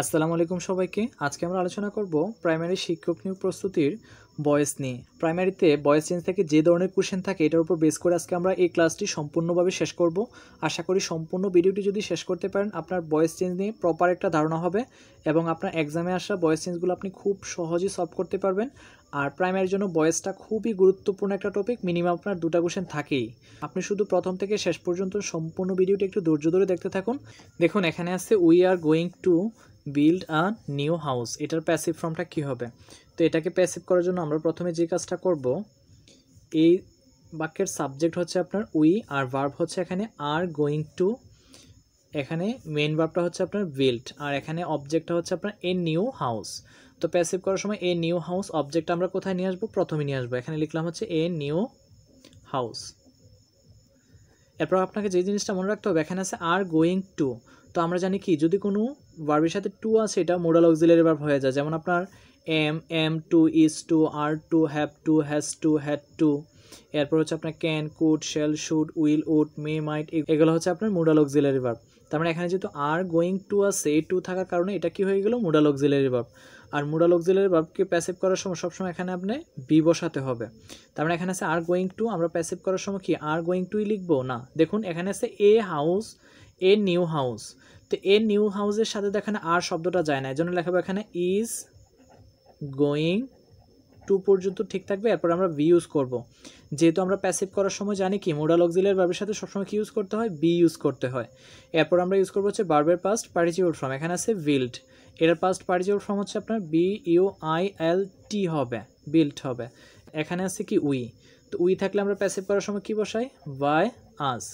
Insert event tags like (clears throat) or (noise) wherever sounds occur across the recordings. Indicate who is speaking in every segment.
Speaker 1: আসসালামু আলাইকুম সবাইকে আজকে আমরা আলোচনা করব প্রাইমারি শিক্ষক নিয়োগ প্রস্তুতির বয়েস নিয়ে প্রাইমারিতে বয়েস চেঞ্জ থেকে যে ধরনের কোশ্চেন থাকে এটার উপর বেস করে আজকে আমরা এই ক্লাসটি সম্পূর্ণভাবে শেষ করব আশা করি সম্পূর্ণ ভিডিওটি যদি শেষ করতে পারেন আপনার বয়েস চেঞ্জ নিয়ে প্রপার একটা ধারণা হবে এবং আপনার এক্সামে আসা বয়েস চেঞ্জগুলো আপনি খুব সহজেই সলভ করতে পারবেন আর প্রাইমারির জন্য বয়েসটা খুবই গুরুত্বপূর্ণ একটা টপিক মিনিমাম আপনার দুটো কোশ্চেন থাকেই আপনি শুধু প্রথম থেকে শেষ পর্যন্ত সম্পূর্ণ ভিডিওটি একটু ধৈর্য ধরে দেখতে থাকুন দেখুন এখানে আছে we are going to build a new house এটার প্যাসিভ ফর্মটা কি হবে তো এটাকে প্যাসিভ করার জন্য আমরা প্রথমে যে কাজটা করব এই বাক্যের সাবজেক্ট হচ্ছে আপনার উই আর ভার্ব হচ্ছে এখানে আর গোয়িং টু এখানে মেন ভার্বটা হচ্ছে আপনার বিল্ড আর এখানে অবজেক্টটা হচ্ছে আপনার এ নিউ হাউস তো প্যাসিভ করার সময় এ নিউ হাউস অবজেক্ট আমরা কোথায় নিয়ে আসবো প্রথমে নিয়ে আসবো এখানে লিখলাম হচ্ছে এ নিউ হাউস এরপর আপনাকে যে জিনিসটা মনে রাখতে হবে এখানে আছে আর গোয়িং টু তো আমরা জানি কি যদি কোনো ভার্বের সাথে টু আছে এটা মোডাল অক্সিলারি ভার্ব হয়ে যায় যেমন আপনার am am to is to are to have to has to had to এরপর হচ্ছে আপনার can could shall should will would may might এগুলো হচ্ছে আপনার মুডাল অক্সিলারি ভার্ব তার মানে এখানে যেহেতু আর গোয়িং টু আছে এই টু থাকার কারণে এটা কি হয়ে গেল মুডাল অক্সিলারি ভার্ব আর মুডাল অক্সিলারি ভার্বকে প্যাসিভ করার সময় সবসময় এখানে আপনি বি বসাতে হবে তার মানে এখানে আছে আর গোয়িং টু আমরা প্যাসিভ করার সময় কি আর গোয়িং টুই লিখবো না দেখুন এখানে আছে a house a new house তো এ নিউ হাউসের সাথে তো আর শব্দটা যায় না এই জন্য লেখাবো এখানে ইজ গোয়িং টু পর্যন্ত ঠিক থাকবে এরপর আমরা বি ইউজ করব যেহেতু আমরা প্যাসিভ করার সময় জানি কি মোডাল অক্সিলের বার্বের সাথে সবসময় কি ইউজ করতে হয় বি ইউজ করতে হয় এরপর আমরা ইউজ করবো হচ্ছে বার্বের পাস্ট পার্টিচিউল ফর্ম এখানে আছে বিল্ড এটার পাস্ট পার্টিচিউল ফর্ম হচ্ছে আপনার B U I L T হবে বিল্ড হবে এখানে আছে কি উই তো উই থাকলে আমরা প্যাসিভ করার সময় কি বসাই বাই আস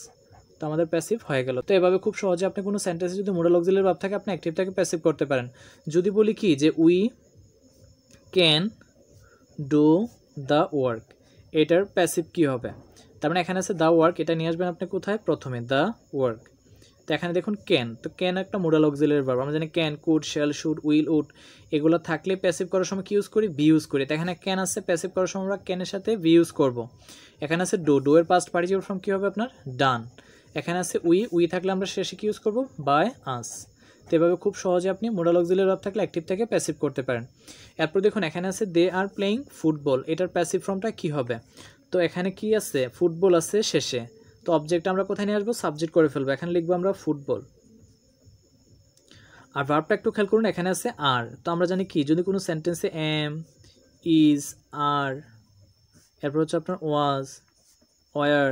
Speaker 1: তো আমাদের প্যাসিভ হয়ে গেল তো এভাবে খুব সহজে আপনি কোনো সেন্টেন্সে যদি মোডাল অক্সিলের ভাব থাকে আপনি অ্যাক্টিভটাকে প্যাসিভ করতে পারেন যদি বলি কি যে we can do the work এটার প্যাসিভ কী হবে তার মানে এখানে আছে দ্য ওয়ার্ক এটা নিয়ে আসবেন আপনি কোথায় প্রথমে দ্য ওয়ার্ক তো এখানে দেখুন ক্যান তো ক্যান একটা মোডাল অক্সিলের বার আমরা জানি can could shall should will would এগুলো থাকলে প্যাসিভ করার সময় কি ইউজ করি বি ইউজ করি তো এখানে ক্যান আছে প্যাসিভ করার সময় আমরা ক্যানের সাথে বি ইউজ করবো এখানে আছে ডো ডোয়ের এর পাস্ট পার্টিসিপেট ফর্ম কী হবে আপনার ডান এখানে আছে উই উই থাকলে আমরা শেষে কি ইউজ করবো বাই আস তো এভাবে খুব সহজে আপনি মোডাল অক্সিলের ভাব থাকলে অ্যাক্টিভ থেকে প্যাসিভ করতে পারেন এরপর দেখুন এখানে আছে দে আর প্লেয়িং ফুটবল এটার প্যাসিভ ফর্মটা কি হবে তো এখানে কি আছে ফুটবল আছে শেষে তো অবজেক্ট আমরা কোথায় নিয়ে আসবো সাবজেক্ট করে ফেলবো এখানে লিখবো আমরা ফুটবল আর ভার্বটা একটু খেয়াল করুন এখানে আছে আর তো আমরা জানি কি যদি কোনো সেন্টেন্সে এম ইজ আর এরপর হচ্ছে আপনার ওয়াজ ওয়ার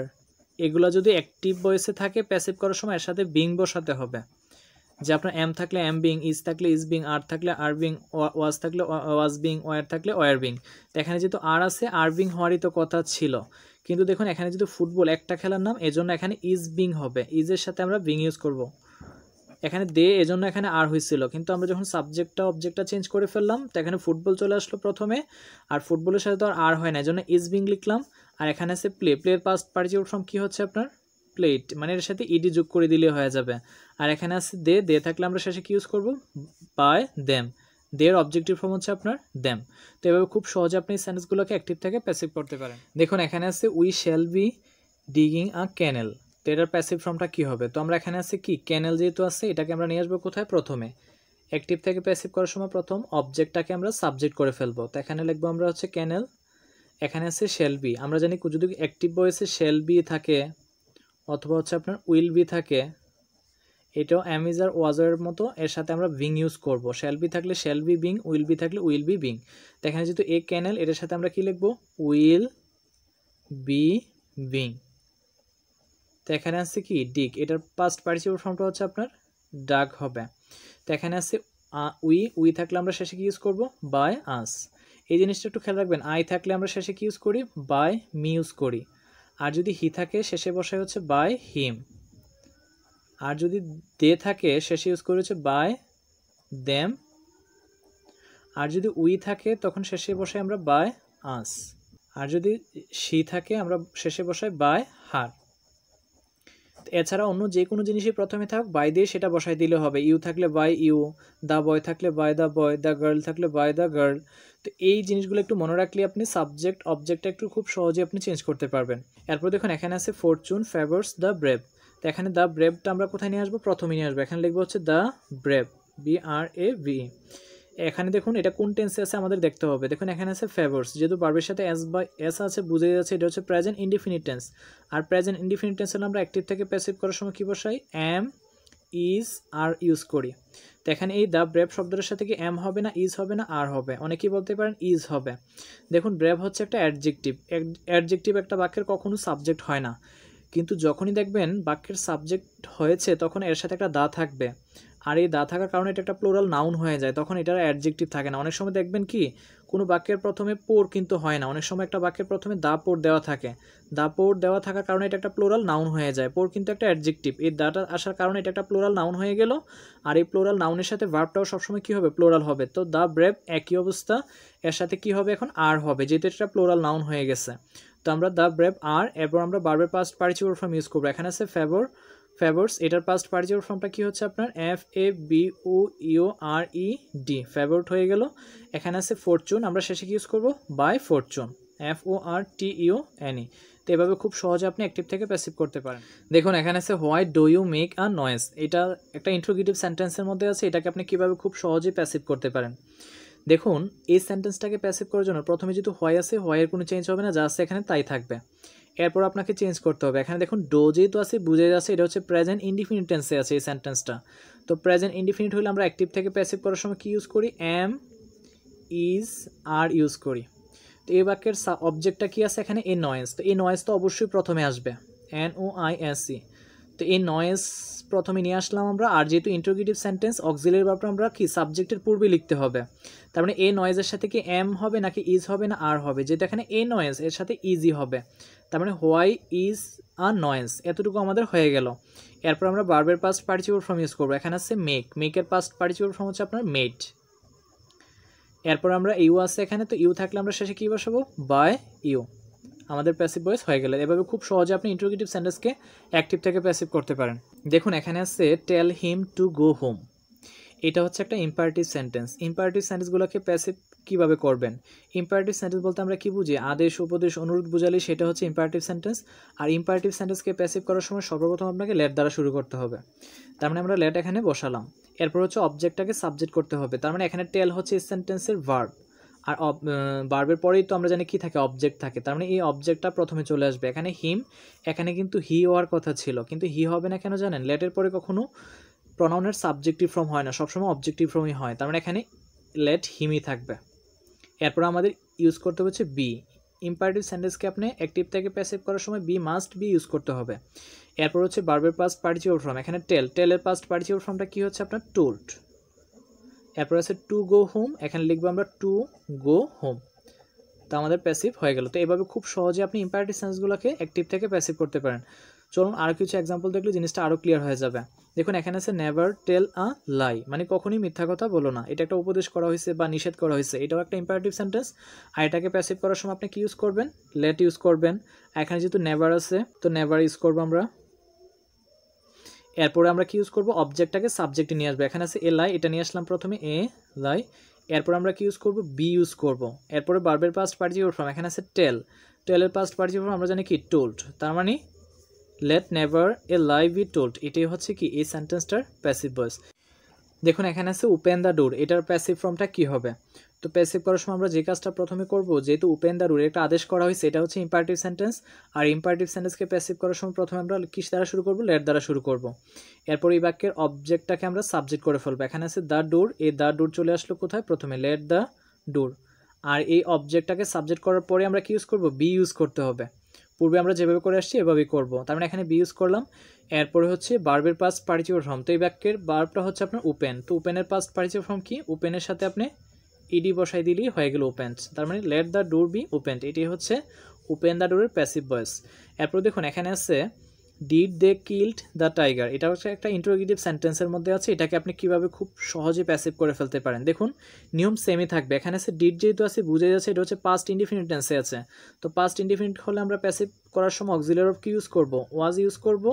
Speaker 1: এগুলো যদি অ্যাক্টিভ বয়সে থাকে প্যাসিভ করার সময় এর সাথে বিং বসাতে হবে যে আপনার এম থাকলে এম বিং ইজ থাকলে ইজ বিং আর থাকলে আর বিং ওয়াজ থাকলে ওয়াজ বিং ওয়ার থাকলে ওয়ার বিং তো এখানে যেহেতু আর আছে আর বিং হওয়ারই তো কথা ছিল কিন্তু দেখুন এখানে যেহেতু ফুটবল একটা খেলার নাম এজন্য এখানে ইজ বিং হবে ইজের সাথে আমরা বিং ইউজ করব। এখানে দে এজন্য এখানে আর হয়েছিল কিন্তু আমরা যখন সাবজেক্টটা অবজেক্টটা চেঞ্জ করে ফেললাম তো এখানে ফুটবল চলে আসলো প্রথমে আর ফুটবলের সাথে তো আর আর হয় না এজন্য ইজ বিং লিখলাম আর এখানে আছে প্লে প্লের পাস্ট পার্টিউট ফর্ম কী হচ্ছে আপনার প্লেট মানে এর সাথে ইডি যোগ করে দিলে হয়ে যাবে আর এখানে আছে দে দে থাকলে আমরা শেষে কি ইউজ করব by them their objective form হচ্ছে আপনার দেম তো এভাবে খুব সহজে আপনি সেন্টেন্সগুলোকে অ্যাক্টিভ থেকে প্যাসিভ করতে পারেন দেখুন এখানে আছে we shall be digging a canal তো এটার প্যাসিভ ফর্মটা কী হবে তো আমরা এখানে আছে কি ক্যানেল যেহেতু আছে এটাকে আমরা নিয়ে আসবো কোথায় প্রথমে অ্যাক্টিভ থেকে প্যাসিভ করার সময় প্রথম অবজেক্টটাকে আমরা সাবজেক্ট করে ফেলবো তো এখানে লিখবো আমরা হচ্ছে ক্যানেল এখানে আছে শেলবি আমরা জানি যদি অ্যাক্টিভ বয়েসে শেলবি থাকে অথবা হচ্ছে আপনার উইল বি থাকে এটাও অ্যামিজার ওয়াজারের মতো এর সাথে আমরা বিং ইউজ করব শ্যাল বি থাকলে shall be being will be থাকলে উইল বি বিং দেখেন যেহেতু এ ক্যানেল এটার সাথে আমরা কি লিখব উইল বি বিং তো এখানে আসছে কি ডিক এটার পাস্ট পার্টিসিপেট ফর্মটা হচ্ছে আপনার ডাক হবে তো এখানে আসছে উই উই থাকলে আমরা শেষে কি ইউজ করব বাই আস এই জিনিসটা একটু খেয়াল রাখবেন আই থাকলে আমরা শেষে কি ইউজ করি বাই মি ইউজ করি আর যদি হি থাকে শেষে বসায় হচ্ছে বাই হিম আর যদি দে থাকে শেষে ইউজ করে হচ্ছে বাই দেম আর যদি উই থাকে তখন শেষে বসে আমরা বাই আস আর যদি সি থাকে আমরা শেষে বসাই বাই হার এছাড়া অন্য যে কোনো জিনিসই প্রথমে থাক বাই দিয়ে সেটা বসাই দিলে হবে ইউ থাকলে বাই ইউ দ্য বয় থাকলে by the boy the girl থাকলে বাই দ্য গার্ল তো এই জিনিসগুলো একটু মনে রাখলে আপনি সাবজেক্ট অবজেক্টটা একটু খুব সহজে আপনি চেঞ্জ করতে পারবেন এরপর দেখুন এখানে আছে ফরচুন ফেভার্স দ্য ব্রেভ তো এখানে দ্য ব্রেভটা আমরা কোথায় নিয়ে আসবো প্রথমে নিয়ে আসবো এখানে লিখবো হচ্ছে the brave B R A V এখানে দেখুন এটা কোন টেন্সে আছে আমাদের দেখতে হবে দেখুন এখানে আছে ফেভার্স যেহেতু বার্বের সাথে এস বা এস আছে বুঝে যাচ্ছে এটা হচ্ছে প্রেজেন্ট ইনডিফিনিট টেন্স আর প্রেজেন্ট ইন্ডিফিনিটেন্স টেন্স হলে আমরা অ্যাক্টিভ থেকে প্যাসিভ করার সময় কী বসাই অ্যাম ইজ আর ইউজ করি তো এখানে এই দ্য ব্রেভ শব্দটার সাথে কি এম হবে না ইজ হবে না আর হবে অনেকেই বলতে পারেন ইজ হবে দেখুন ব্রেভ হচ্ছে একটা অ্যাডজেক্টিভ অ্যাডজেক্টিভ একটা বাক্যের কখনো সাবজেক্ট হয় না কিন্তু যখনই দেখবেন বাক্যের সাবজেক্ট হয়েছে তখন এর সাথে একটা দা থাকবে আর এই দা থাকার কারণে এটা একটা প্লোরাল নাউন হয়ে যায় তখন এটার অ্যাডজেক্টিভ থাকে না অনেক সময় দেখবেন কি কোনো বাক্যের প্রথমে পোর কিন্তু হয় না অনেক সময় একটা বাক্যের প্রথমে দা পোর দেওয়া থাকে দা পোর দেওয়া থাকার কারণে এটা একটা প্লোরাল নাউন হয়ে যায় পোর কিন্তু একটা অ্যাডজেক্টিভ এই দাটা আসার কারণে এটা একটা প্লোরাল নাউন হয়ে গেল আর এই প্লোরাল নাউনের সাথে ভার্বটাও সবসময় কী হবে প্লোরাল হবে তো দা ব্রেভ একই অবস্থা এর সাথে কি হবে এখন আর হবে যেহেতু এটা প্লোরাল নাউন হয়ে গেছে তো আমরা দা ব্রেভ আর এরপর আমরা বারবার পাস্ট পার্টিসিপল ফর্ম ইউজ করবো এখানে আছে ফেভর ফেভার্স এটার পাস্ট পার্টিকুলার ফর্মটা কি হচ্ছে আপনার F A B O U R E D favoured হয়ে গেল এখানে আছে ফরচুন আমরা শেষে ইউজ করব by fortune F O R T U N E তো এভাবে খুব সহজে আপনি অ্যাক্টিভ থেকে প্যাসিভ করতে পারেন দেখুন এখানে আছে why do you make a noise এটা একটা ইন্ট্রোগেটিভ সেন্টেন্সের মধ্যে আছে এটাকে আপনি কীভাবে খুব সহজে প্যাসিভ করতে পারেন দেখুন এই সেন্টেন্সটাকে প্যাসিভ করার জন্য প্রথমে যেহেতু হয় আছে হয়ের কোনো চেঞ্জ হবে না যা আছে এখানে তাই থাকবে এরপর আপনাকে চেঞ্জ করতে হবে এখানে দেখুন ডো যেহেতু আছে বুঝে যাচ্ছে এটা হচ্ছে প্রেজেন্ট ইন্ডিফিনিট আছে এই সেন্টেন্সটা তো প্রেজেন্ট ইন্ডিফিনিট হলে আমরা অ্যাক্টিভ থেকে প্যাসিভ করার সময় কী ইউজ করি এম ইজ আর ইউজ করি তো এই বাক্যের অবজেক্টটা কী আছে এখানে এ নয়েস তো এই নয়েস তো অবশ্যই প্রথমে আসবে N O I S C তো এই নয়েস প্রথমে নিয়ে আসলাম আমরা আর যেহেতু ইন্টারোগেটিভ সেন্টেন্স অক্সিলের ব্যাপারে আমরা কি সাবজেক্টের পূর্বে লিখতে হবে তার মানে এ নয়েজের সাথে কি এম হবে নাকি ইজ হবে না আর হবে যেটা এখানে এ নয়েজ এর সাথে ইজি হবে তার মানে হোয়াই ইজ আ নয়েজ এতটুকু আমাদের হয়ে গেল এরপর আমরা বার্বের পাস্ট পার্টিচিপল ফর্ম ইউজ করবো এখানে আছে মেক মেকের পাস্ট পার্টিচিপল ফর্ম হচ্ছে আপনার মেড এরপর আমরা ইউ আছে এখানে তো ইউ থাকলে আমরা শেষে কী বসাবো বাই ইউ আমাদের প্যাসিভ ভয়েস হয়ে গেলে এভাবে খুব সহজে আপনি ইন্টারোগেটিভ সেন্টেন্সকে অ্যাক্টিভ থেকে প্যাসিভ করতে পারেন দেখুন এখানে আছে টেল হিম টু গো হোম এটা হচ্ছে একটা ইম্পারেটিভ সেন্টেন্স ইম্পারেটিভ সেন্টেন্সগুলোকে প্যাসিভ কিভাবে করবেন ইম্পারেটিভ সেন্টেন্স বলতে আমরা কী বুঝি আদেশ উপদেশ অনুরোধ বুঝালে সেটা হচ্ছে ইম্পারেটিভ সেন্টেন্স আর ইম্পারেটিভ সেন্টেন্সকে প্যাসিভ করার সময় সর্বপ্রথম আপনাকে লেট দ্বারা শুরু করতে হবে তার মানে আমরা লেট এখানে বসালাম এরপর হচ্ছে অবজেক্টটাকে সাবজেক্ট করতে হবে তার মানে এখানে টেল হচ্ছে সেন্টেন্সের ভার্ব আর বার্বের পরেই তো আমরা জানি কি থাকে অবজেক্ট থাকে তার মানে এই অবজেক্টটা প্রথমে চলে আসবে এখানে হিম এখানে কিন্তু হি হওয়ার কথা ছিল কিন্তু হি হবে না কেন জানেন লেটের পরে কখনো প্রনাউনের সাবজেক্টিভ ফর্ম হয় না সবসময় অবজেক্টিভ ফর্মই হয় তার মানে এখানে লেট হিমই থাকবে এরপর আমাদের ইউজ করতে হচ্ছে বি ইম্পারেটিভ সেন্টেন্সকে আপনি অ্যাক্টিভ থেকে প্যাসিভ করার সময় বি মাস্ট বি ইউজ করতে হবে এরপর হচ্ছে বার্বের পাস্ট পার্টিচিউর ফর্ম এখানে টেল টেলের পাস্ট পার্টিচিউর ফর্মটা কী হচ্ছে আপনার টোল্ড এরপর আছে টু গো হোম এখানে লিখবো আমরা টু গো হোম তো আমাদের প্যাসিভ হয়ে গেল তো এভাবে খুব সহজে আপনি ইম্পারেটিভ সেন্সগুলোকে অ্যাক্টিভ থেকে প্যাসিভ করতে পারেন চলুন আর কিছু এক্সাম্পল দেখলে জিনিসটা আরও ক্লিয়ার হয়ে যাবে দেখুন এখানে আছে নেভার টেল আ লাই মানে কখনই মিথ্যা কথা বলো না এটা একটা উপদেশ করা হয়েছে বা নিষেধ করা হয়েছে এটাও একটা ইম্পারেটিভ সেন্টেন্স আর এটাকে প্যাসিভ করার সময় আপনি কি ইউজ করবেন লেট ইউজ করবেন এখানে যেহেতু নেভার আছে তো নেভার ইউজ করবো আমরা এরপরে আমরা কি ইউজ করব অবজেক্টটাকে সাবজেক্টে নিয়ে আসবো এখানে আছে এ লাই এটা নিয়ে আসলাম প্রথমে এ লাই এরপর আমরা কি ইউজ করব বি ইউজ করব এরপরে বার্বের পাস্ট পার্টিকুলার ফর্ম এখানে আছে টেল টেলের পাস্ট পার্টিকুলার ফর্ম আমরা জানি কি টোল্ড তার মানে let never a lie be told এটাই হচ্ছে কি এই সেন্টেন্সটার প্যাসিভ ভয়েস দেখুন এখানে আছে ওপেন দ্য ডোর এটার প্যাসিভ ফর্মটা কি হবে তো প্যাসিভ করার সময় আমরা যে কাজটা প্রথমে করব যেহেতু উপেন দ্য রুলের একটা আদেশ করা হয়েছে এটা হচ্ছে ইম্পারটিভ সেন্টেন্স আর ইম্পারটিভ সেন্টেন্সকে প্যাসিভ করার সময় প্রথমে আমরা কিস দ্বারা শুরু করব লেট দ্বারা শুরু করব এরপর এই বাক্যের অবজেক্টটাকে আমরা সাবজেক্ট করে ফেলবো এখানে আছে দ্য ডোর এই দ্য ডোর চলে আসলো কোথায় প্রথমে লেট দ্য ডোর আর এই অবজেক্টটাকে সাবজেক্ট করার পরে আমরা কি ইউজ করব বি ইউজ করতে হবে পূর্বে আমরা যেভাবে করে আসছি এভাবেই করব তার মানে এখানে বি ইউজ করলাম এরপরে হচ্ছে বার্বের পাস পার্টিচিপাল ফর্ম তো এই বাক্যের বার্বটা হচ্ছে আপনার ওপেন তো ওপেনের পাস পার্টিচিপাল ফর্ম কি ওপেনের সাথে আপনি ইডি বসাই দিলেই হয়ে গেল ওপেন্ড তার মানে let the door be opened এটি হচ্ছে ওপেন দ্য ডোরের প্যাসিভ ভয়েস এরপর দেখুন এখানে আছে did they killed the tiger এটা হচ্ছে একটা ইন্টারোগেটিভ সেন্টেন্সের মধ্যে আছে এটাকে আপনি কীভাবে খুব সহজে প্যাসিভ করে ফেলতে পারেন দেখুন নিয়ম সেমই থাকবে এখানে আছে ডিড যেহেতু আছে বুঝে যাচ্ছে এটা হচ্ছে পাস্ট ইন্ডিফিনিট টেন্সে আছে তো পাস্ট ইন্ডিফিনিট হলে আমরা প্যাসিভ করার সময় অক্সিলার অফ কি ইউজ করব ওয়াজ ইউজ করব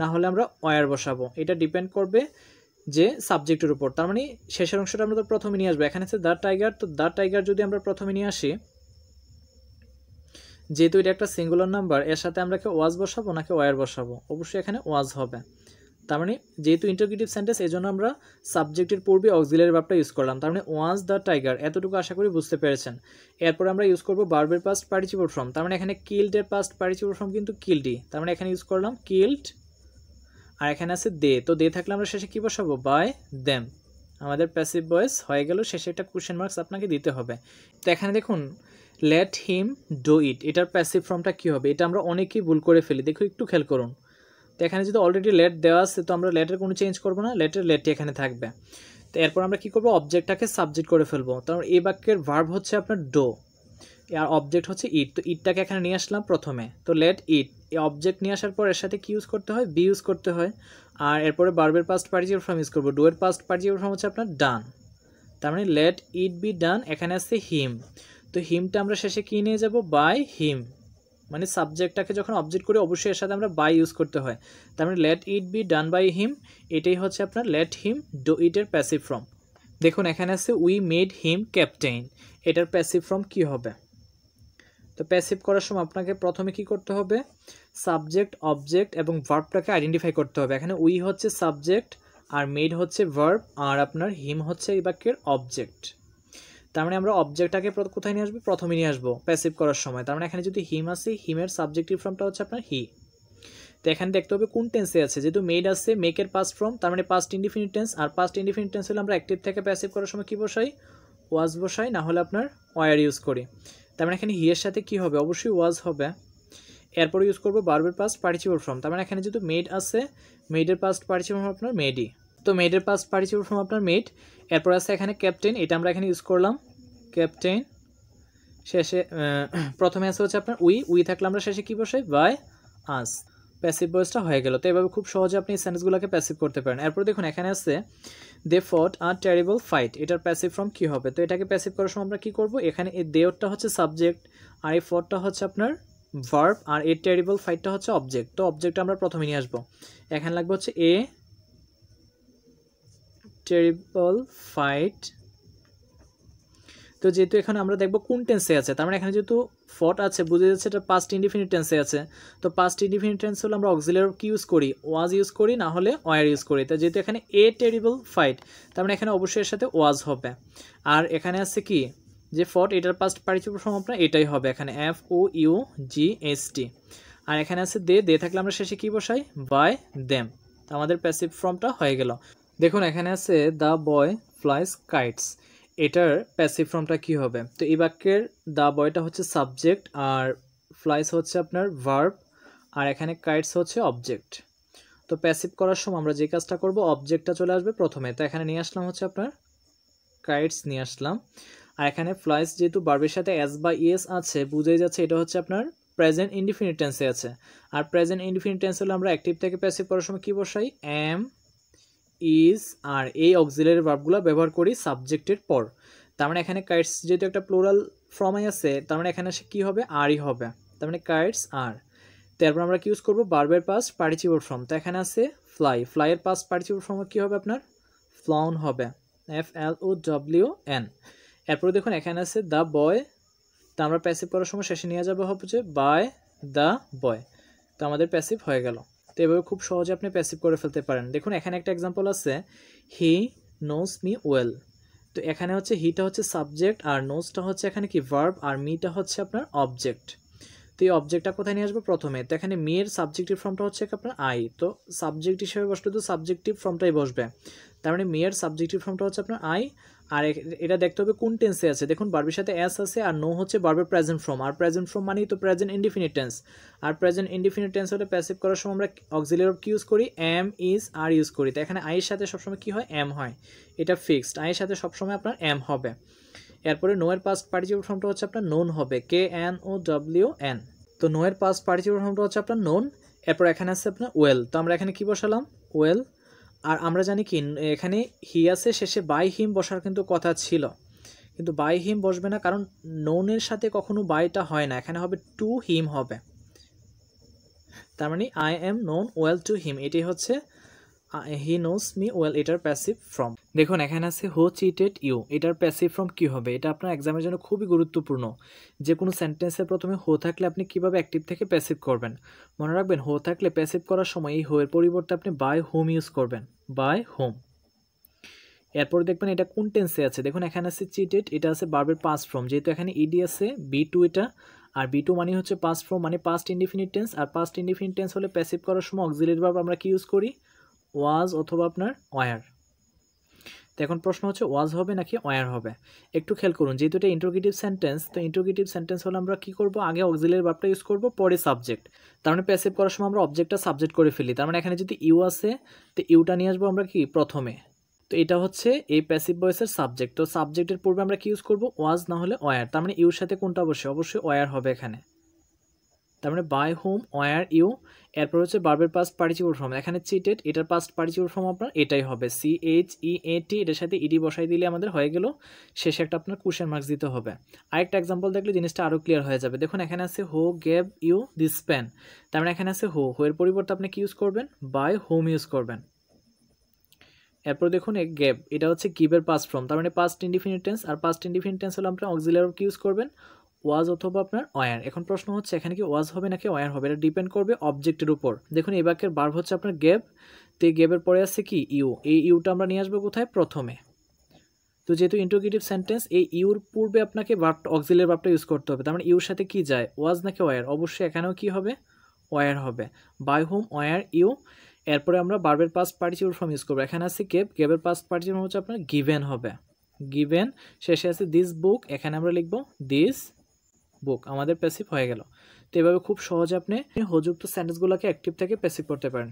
Speaker 1: না হলে আমরা ওয়ার বসাবো এটা ডিপেন্ড করবে যে সাবজেক্টের উপর তার মানে শেষের অংশটা আমরা তো প্রথমে নিয়ে আসবো এখানে আছে দ্য টাইগার তো দ্য টাইগার যদি আমরা প্রথমে নিয়ে আসি যেহেতু এটা একটা সিঙ্গুলার নাম্বার এর সাথে আমরা কি ওয়াজ বসাবো নাকি ওয়ার বসাবো অবশ্যই এখানে ওয়াজ হবে তার মানে যেহেতু ইন্টারগেটিভ সেন্টেন্স এই জন্য আমরা সাবজেক্টের পূর্বে অক্সিলারি ভাবটা ইউজ করলাম তার মানে ওয়াজ দ্য টাইগার এতটুকু আশা করি বুঝতে পেরেছেন এরপর আমরা ইউজ করবো বার্বের পাস্ট পার্টিসিপেট ফর্ম তার মানে এখানে কিল্ডের পাস্ট পার্টিসিপেট ফর্ম কিন্তু কিল্ডি তার মানে এখানে ইউজ করলাম কিল্ড আর এখানে আছে দে তো দে থাকলে আমরা শেষে কী বসাবো বাই দেম আমাদের প্যাসিভ বয়েস হয়ে গেল শেষে একটা কোশ্চেন মার্কস আপনাকে দিতে হবে তো এখানে দেখুন লেট হিম ডু ইট এটার প্যাসিভ ফর্মটা কী হবে এটা আমরা অনেকেই ভুল করে ফেলি দেখুন একটু খেয়াল করুন তো এখানে যদি অলরেডি লেট দেওয়া আছে তো আমরা লেটের কোনো চেঞ্জ করবো না লেটের লেটটি এখানে থাকবে তো এরপর আমরা কী করবো অবজেক্টটাকে সাবজেক্ট করে ফেলবো কারণ এই বাক্যের ভার্ব হচ্ছে আপনার ডো আর অবজেক্ট হচ্ছে ইট তো ইটটাকে এখানে নিয়ে আসলাম প্রথমে তো লেট ইট এই অবজেক্ট নিয়ে আসার পর এর সাথে কি ইউজ করতে হয় বি ইউজ করতে হয় আর এরপরে বার্বের পাস্ট পার্টিকুলার ফর্ম ইউজ করবো ডুয়ের পাস্ট পার্টিকুলার ফর্ম হচ্ছে আপনার ডান তার মানে লেট ইট বি ডান এখানে আসছে হিম তো হিমটা আমরা শেষে কি নিয়ে যাব বাই হিম মানে সাবজেক্টটাকে যখন অবজেক্ট করি অবশ্যই এর সাথে আমরা বাই ইউজ করতে হয় তার মানে let it be done by him এটাই হচ্ছে আপনার লেট হিম ডো ইটের প্যাসিভ ফর্ম দেখুন এখানে আছে উই মেড হিম ক্যাপ্টেইন এটার প্যাসিভ ফর্ম কি হবে তো প্যাসিভ করার সময় আপনাকে প্রথমে কি করতে হবে সাবজেক্ট অবজেক্ট এবং ভার্বটাকে আইডেন্টিফাই করতে হবে এখানে উই হচ্ছে সাবজেক্ট আর মেড হচ্ছে ভার্ব আর আপনার হিম হচ্ছে এই বাক্যের অবজেক্ট তার মানে আমরা অবজেক্টটাকে কোথায় নিয়ে আসবো প্রথমে নিয়ে আসবো প্যাসিভ করার সময় তার মানে এখানে যদি হিম আছে হিমের সাবজেক্টিভ ফর্মটা হচ্ছে আপনার হি তো এখানে দেখতে হবে কোন টেন্সে আছে যেহেতু মেড আছে মেকের পাস্ট ফর্ম তার মানে পাস্ট ইন্ডিফিনিট টেন্স আর পাস্ট ইন্ডিফিনিট হলে আমরা অ্যাক্টিভ থেকে প্যাসিভ করার সময় কী বসাই ওয়াজ বসাই না হলে আপনার ওয়ার ইউজ করি তার মানে এখানে হিয়ের সাথে কি হবে অবশ্যই ওয়াজ হবে এরপর ইউজ করবো বার্বের পাস্ট পার্টিসিপল ফর্ম তার মানে এখানে যেহেতু মেড আছে মেডের পাস্ট পার্টিসিপল ফর্ম আপনার মেডই তো মেডের পাস্ট পার্টিসিপল ফর্ম আপনার মেড এরপর আছে এখানে ক্যাপ্টেন এটা আমরা এখানে ইউজ করলাম ক্যাপ্টেন শেষে (clears throat) প্রথমে আছে হচ্ছে আপনার উই উই থাকলে আমরা শেষে কী বসাই বাই আস প্যাসিভ ভয়েসটা হয়ে গেল তো এভাবে খুব সহজে আপনি সেন্টেন্সগুলোকে প্যাসিভ করতে পারেন এরপর দেখুন এখানে আছে they fought a terrible fight এটার প্যাসিভ ফর্ম কী হবে তো এটাকে প্যাসিভ করার সময় আমরা কী করবো এখানে এই দেওরটা হচ্ছে সাবজেক্ট আর এই ফটটা হচ্ছে আপনার ভার্ভ আর এ টেরিবল ফাইটটা হচ্ছে অবজেক্ট তো অবজেক্টটা আমরা প্রথমে নিয়ে আসবো এখানে লাগবে হচ্ছে এ টেরিবল ফাইট তো যেহেতু এখানে আমরা দেখবো কোন টেন্সে আছে তার মানে এখানে যেহেতু ফট আছে বুঝে যাচ্ছে এটা পাস্ট ইনডিফিনিট টেন্সে আছে তো পাস্ট ইনডিফিনিট টেন্স হলে আমরা অক্সিলার কি ইউজ করি ওয়াজ ইউজ করি না হলে ওয়ার ইউজ করি তা যেহেতু এখানে এ টেরিবল ফাইট তার মানে এখানে অবশ্যই এর সাথে ওয়াজ হবে আর এখানে আছে কি যে ফট এটার পাস্ট পার্টিসিপল ফর্ম আপনার এটাই হবে এখানে F O U G H T আর এখানে আছে দে দে থাকলে আমরা শেষে কি বসাই বাই দেম তো আমাদের প্যাসিভ ফর্মটা হয়ে গেল দেখুন এখানে আছে দ্য বয় ফ্লাইস কাইটস এটার প্যাসিভ ফর্মটা কি হবে তো এই বাক্যের দা বয়টা হচ্ছে সাবজেক্ট আর ফ্লাইস হচ্ছে আপনার ভার্ব আর এখানে কাইটস হচ্ছে অবজেক্ট তো প্যাসিভ করার সময় আমরা যে কাজটা করব অবজেক্টটা চলে আসবে প্রথমে তো এখানে নিয়ে আসলাম হচ্ছে আপনার কাইটস নিয়ে আসলাম আর এখানে ফ্লাইস যেহেতু বার্বের সাথে এস বা ইএস আছে বুঝেই যাচ্ছে এটা হচ্ছে আপনার প্রেজেন্ট ইনডিফিনিট টেন্সে আছে আর প্রেজেন্ট ইনডিফিনিট টেন্স হলে আমরা অ্যাক্টিভ থেকে প্যাসিভ করার সময় কী বসাই এম ইজ আর এই অক্সিলারি ভার্বগুলো ব্যবহার করি সাবজেক্টের পর তার মানে এখানে কাইটস যেহেতু একটা প্লোরাল ফর্মে আছে তার মানে এখানে সে কী হবে আরই হবে তার মানে কাইটস আর তারপর আমরা কি ইউজ করবো বার্বের পাস পার্টিচিপল ফর্ম তো এখানে আছে ফ্লাই ফ্লাইয়ের পাস পার্টিচিপল ফর্ম কী হবে আপনার ফ্লাউন হবে F L O W N এরপরে দেখুন এখানে আছে দ্য বয় তো আমরা প্যাসিভ করার সময় শেষে নিয়ে যাবো যে বাই দ্য বয় তো আমাদের প্যাসিভ হয়ে গেল তো এভাবে খুব সহজে আপনি প্যাসিভ করে ফেলতে পারেন দেখুন এখানে একটা এক্সাম্পল আছে হি নোস মি ওয়েল তো এখানে হচ্ছে হিটা হচ্ছে সাবজেক্ট আর নোসটা হচ্ছে এখানে কি ভার্ব আর মিটা হচ্ছে আপনার অবজেক্ট তো এই অবজেক্টটা কোথায় নিয়ে আসবো প্রথমে তো এখানে মেয়ের সাবজেক্টিভ ফর্মটা হচ্ছে আপনার আই তো সাবজেক্ট হিসেবে বসলে তো সাবজেক্টিভ ফর্মটাই বসবে তার মানে মেয়ের সাবজেক্টিভ ফর্মটা হচ্ছে আপনার আই আর এটা দেখতে হবে কোন টেন্সে আছে দেখুন বার্বের সাথে অ্যাস আছে আর নো হচ্ছে বার্বের প্রেজেন্ট ফ্রম আর প্রেজেন্ট ফ্রম মানেই তো প্রেজেন্ট ইনডিফিনিট টেন্স আর প্রেজেন্ট ইনডিফিনিট টেন্স হলে প্যাসিভ করার সময় আমরা অক্সিলিয়ার অফ কি ইউজ করি এম ইজ আর ইউজ করি তো এখানে আইয়ের সাথে সবসময় কি হয় এম হয় এটা ফিক্সড আইয়ের সাথে সবসময় আপনার এম হবে এরপরে নো এর পাস্ট পার্টিসিপেট ফর্মটা হচ্ছে আপনার নোন হবে K N O W N তো নো এর পাস্ট পার্টিসিপেট ফর্মটা হচ্ছে আপনার নোন এরপর এখানে আছে আপনার ওয়েল তো আমরা এখানে কি বসালাম ওয়েল আর আমরা জানি কি এখানে হিয়াসে শেষে বাই হিম বসার কিন্তু কথা ছিল কিন্তু বাই হিম বসবে না কারণ নৌনের সাথে কখনো বাইটা হয় না এখানে হবে টু হিম হবে তার মানে I am known well to him এটি হচ্ছে হি নোস মি ওয়েল এটার প্যাসিভ ফ্রম দেখুন এখানে আছে হো চিটেড ইউ এটার প্যাসিভ ফ্রম কি হবে এটা আপনার এক্সামের জন্য খুবই গুরুত্বপূর্ণ যে কোনো সেন্টেন্সের প্রথমে হো থাকলে আপনি কিভাবে অ্যাক্টিভ থেকে প্যাসিভ করবেন মনে রাখবেন হো থাকলে প্যাসিভ করার সময় এই হো এর পরিবর্তে আপনি বাই হোম ইউজ করবেন বাই হোম এরপর দেখবেন এটা কোন টেন্সে আছে দেখুন এখানে আছে চিটেড এটা আছে বারবের পাস ফ্রম যেহেতু এখানে ইডি আছে বি টু এটা আর বি টু মানে হচ্ছে পাস ফ্রম মানে পাস্ট ইন্ডিফিনিট টেন্স আর পাস্ট ইন্ডিফিনিট টেন্স হলে প্যাসিভ করার সময় অক্সিলেট ভার্ব আমরা কি ইউজ করি ওয়াজ অথবা আপনার ওয়ার তো এখন প্রশ্ন হচ্ছে ওয়াজ হবে নাকি ওয়ার হবে একটু খেয়াল করুন যেহেতু এটা ইন্ট্রোগেটিভ সেন্টেন্স তো ইন্ট্রোগেটিভ সেন্টেন্স হলে আমরা কী করবো আগে অক্সিলের ভাবটা ইউজ করবো পরে সাবজেক্ট তার মানে প্যাসিভ করার সময় আমরা অবজেক্টটা সাবজেক্ট করে ফেলি তার মানে এখানে যদি ইউ আসে তো ইউটা নিয়ে আসবো আমরা কি প্রথমে তো এটা হচ্ছে এই প্যাসিভ ভয়েসের সাবজেক্ট তো সাবজেক্টের পূর্বে আমরা কি ইউজ করবো ওয়াজ না হলে ওয়ার তার মানে ইউর সাথে কোনটা অবশ্যই অবশ্যই ওয়ার হবে এখানে তারপরে বাই হোম ওয়ার ইউ এরপর হচ্ছে বার্বের পাস্ট পার্টিসিপল ফর্ম এখানে চিটেড এটার পাস্ট পার্টিসিপল ফর্ম আপনার এটাই হবে সি এইচ ই এ টি এটার সাথে ইডি e বসাই দিলে আমাদের হয়ে গেল শেষে একটা আপনার কুশন মার্কস দিতে হবে আরেকটা এক্সাম্পল দেখলে জিনিসটা আরও ক্লিয়ার হয়ে যাবে দেখুন এখানে আছে হো গেব ইউ দিস পেন তার মানে এখানে আছে হো হো এর পরিবর্তে আপনি কি ইউজ করবেন বাই হোম ইউজ করবেন এরপর দেখুন গ্যাপ এটা হচ্ছে গিভের পাস্ট ফর্ম তার মানে পাস্ট ইন্ডিফিনিটেন্স আর পাস্ট ইন্ডিফিনিটেন্স হলো আপনি অক্সিলার কি ইউজ করবেন ওয়াজ অথবা আপনার অয়ার এখন প্রশ্ন হচ্ছে এখানে কি ওয়াজ হবে নাকি অয়ার হবে এটা ডিপেন্ড করবে অবজেক্টের উপর দেখুন এই বাক্যের বার্ব হচ্ছে আপনার গেব তো গেবের পরে আছে কি ইউ এই ইউটা আমরা নিয়ে আসবো কোথায় প্রথমে তো যেহেতু ইন্টোগেটিভ সেন্টেন্স এই ইউর পূর্বে আপনাকে বার্ব অক্সিলের বার্বটা ইউজ করতে হবে তার মানে ইউর সাথে কি যায় ওয়াজ নাকি ওয়ার অবশ্যই এখানেও কি হবে অয়ার হবে বাই হোম অয়ার ইউ এরপরে আমরা বার্বের পাস্ট পার্টিসিপেট ফর্ম ইউজ করবো এখানে আছে গেব গেবের পাস্ট পার্টিসিপেট ফর্ম হচ্ছে আপনার গিভেন হবে গিভেন শেষে আছে দিস বুক এখানে আমরা লিখবো দিস বুক আমাদের প্যাসিভ হয়ে গেল তো এভাবে খুব সহজে আপনি হযুক্ত সেন্টেন্সগুলোকে অ্যাক্টিভ থেকে প্যাসিভ করতে পারেন